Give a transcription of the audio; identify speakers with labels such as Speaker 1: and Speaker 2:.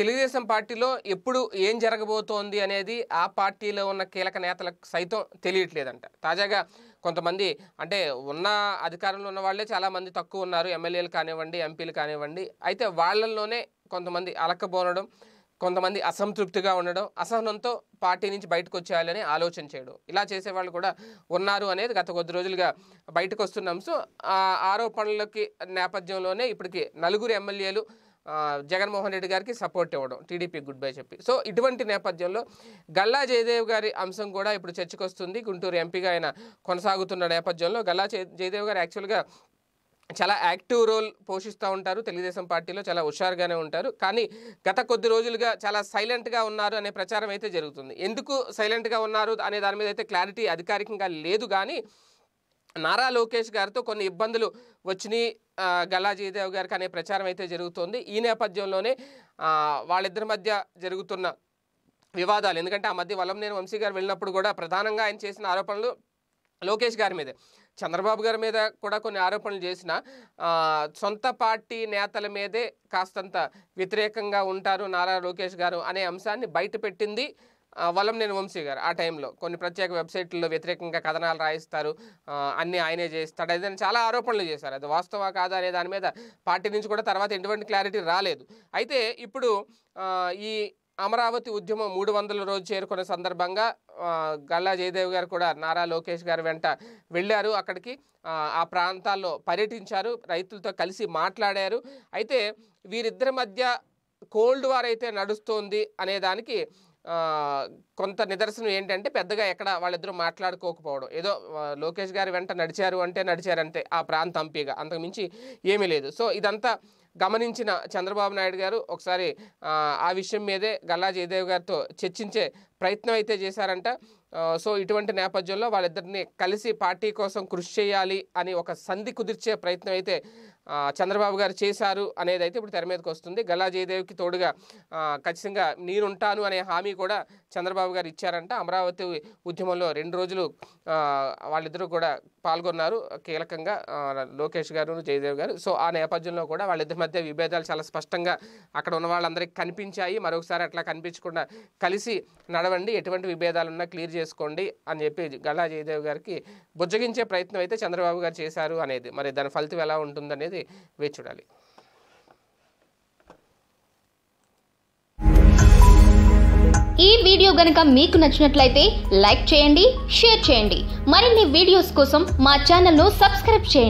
Speaker 1: తెలుగుదేశం పార్టీలో ఎప్పుడు ఏం జరగబోతోంది అనేది ఆ పార్టీలో ఉన్న కీలక నేతలకు సైతం తెలియట్లేదంట తాజాగా కొంతమంది అంటే ఉన్న అధికారంలో ఉన్న వాళ్ళే చాలామంది తక్కువ ఉన్నారు ఎమ్మెల్యేలు కానివ్వండి ఎంపీలు కానివ్వండి అయితే వాళ్ళల్లోనే కొంతమంది అలక్కబోనడం కొంతమంది అసంతృప్తిగా ఉండడం అసహనంతో పార్టీ నుంచి బయటకు వచ్చేయాలని ఆలోచన చేయడం ఇలా చేసేవాళ్ళు కూడా ఉన్నారు అనేది గత కొద్ది రోజులుగా బయటకు వస్తున్న సో ఆరోపణలకి నేపథ్యంలోనే ఇప్పటికి నలుగురు ఎమ్మెల్యేలు జగన్మోహన్ రెడ్డి గారికి సపోర్ట్ ఇవ్వడం టీడీపీ గుడ్ బై చెప్పి సో ఇటువంటి నేపథ్యంలో గల్లా జయదేవ్ గారి అంశం కూడా ఇప్పుడు చర్చకొస్తుంది గుంటూరు ఎంపీగా ఆయన కొనసాగుతున్న నేపథ్యంలో గల్లా జయదేవ్ గారు యాక్చువల్గా చాలా యాక్టివ్ రోల్ పోషిస్తూ ఉంటారు తెలుగుదేశం పార్టీలో చాలా హుషారుగానే ఉంటారు కానీ గత కొద్ది రోజులుగా చాలా సైలెంట్గా ఉన్నారు అనే ప్రచారం అయితే జరుగుతుంది ఎందుకు సైలెంట్గా ఉన్నారు అనే దాని మీద అయితే క్లారిటీ అధికారికంగా లేదు కానీ నారా లోకేష్ గారితో కొన్ని ఇబ్బందులు వచ్చినాయి గల్లా జయదేవ్ గారికి అనే ప్రచారం అయితే జరుగుతోంది ఈ నేపథ్యంలోనే వాళ్ళిద్దరి మధ్య జరుగుతున్న వివాదాలు ఎందుకంటే ఆ మధ్య వలంనేని వంశీ గారు వెళ్ళినప్పుడు కూడా ప్రధానంగా ఆయన చేసిన ఆరోపణలు లోకేష్ గారి మీదే చంద్రబాబు గారి మీద కూడా కొన్ని ఆరోపణలు చేసిన సొంత పార్టీ నేతల మీదే కాస్తంత వ్యతిరేకంగా ఉంటారు నారా లోకేష్ గారు అనే అంశాన్ని బయట పెట్టింది వలంనేని వంశీ గారు ఆ టైంలో కొన్ని ప్రత్యేక వెబ్సైట్లలో వ్యతిరేకంగా కథనాలు రాయిస్తారు అన్నీ ఆయనే చేస్తాడు అది చాలా ఆరోపణలు చేశారు అది వాస్తవా కాదా అనే దాని మీద పార్టీ నుంచి కూడా తర్వాత ఎటువంటి క్లారిటీ రాలేదు అయితే ఇప్పుడు ఈ అమరావతి ఉద్యమం మూడు వందల రోజు చేరుకున్న సందర్భంగా గల్లా జయదేవ్ గారు కూడా నారా లోకేష్ గారు వెంట వెళ్ళారు అక్కడికి ఆ ప్రాంతాల్లో పర్యటించారు రైతులతో కలిసి మాట్లాడారు అయితే వీరిద్దరి మధ్య కోల్డ్ వార్ అయితే నడుస్తోంది అనేదానికి కొంత నిదర్శనం ఏంటంటే పెద్దగా ఎక్కడ వాళ్ళిద్దరూ మాట్లాడుకోకపోవడం ఏదో లోకేష్ గారి వెంట నడిచారు అంటే నడిచారంటే ఆ ప్రాంత అంపీగా అంతకుమించి ఏమీ లేదు సో ఇదంతా గమనించిన చంద్రబాబు నాయుడు గారు ఒకసారి ఆ విషయం మీదే గల్లా జయదేవ్ గారితో చర్చించే ప్రయత్నం అయితే చేశారంట సో ఇటువంటి నేపథ్యంలో వాళ్ళిద్దరిని కలిసి పార్టీ కోసం కృషి చేయాలి అని ఒక సంధి కుదిర్చే ప్రయత్నం అయితే చంద్రబాబు గారు చేశారు అనేది అయితే ఇప్పుడు తెర మీదకి వస్తుంది గలా జయదేవ్కి తోడుగా ఖచ్చితంగా నేనుంటాను అనే హామీ కూడా చంద్రబాబు గారు ఇచ్చారంట అమరావతి ఉద్యమంలో రెండు రోజులు వాళ్ళిద్దరూ కూడా పాల్గొన్నారు కీలకంగా లోకేష్ గారు జయదేవ్ గారు సో ఆ నేపథ్యంలో కూడా వాళ్ళిద్దరి మధ్య విభేదాలు చాలా స్పష్టంగా అక్కడ ఉన్న వాళ్ళందరికీ కనిపించాయి మరొకసారి అట్లా కనిపించకుండా కలిసి నడవ గొడవండి ఎటువంటి విభేదాలున్నా క్లియర్ చేసుకోండి అని చెప్పి గల్లా జయదేవ్ గారికి బుజ్జగించే ప్రయత్నం అయితే చంద్రబాబు గారు చేశారు అనేది మరి దాని ఫలితం ఎలా ఉంటుందనేది వేచి చూడాలి ఈ వీడియో గనక మీకు నచ్చినట్లయితే లైక్ చేయండి షేర్ చేయండి మరిన్ని వీడియోస్ కోసం మా ఛానల్ను సబ్స్క్రైబ్ చేయండి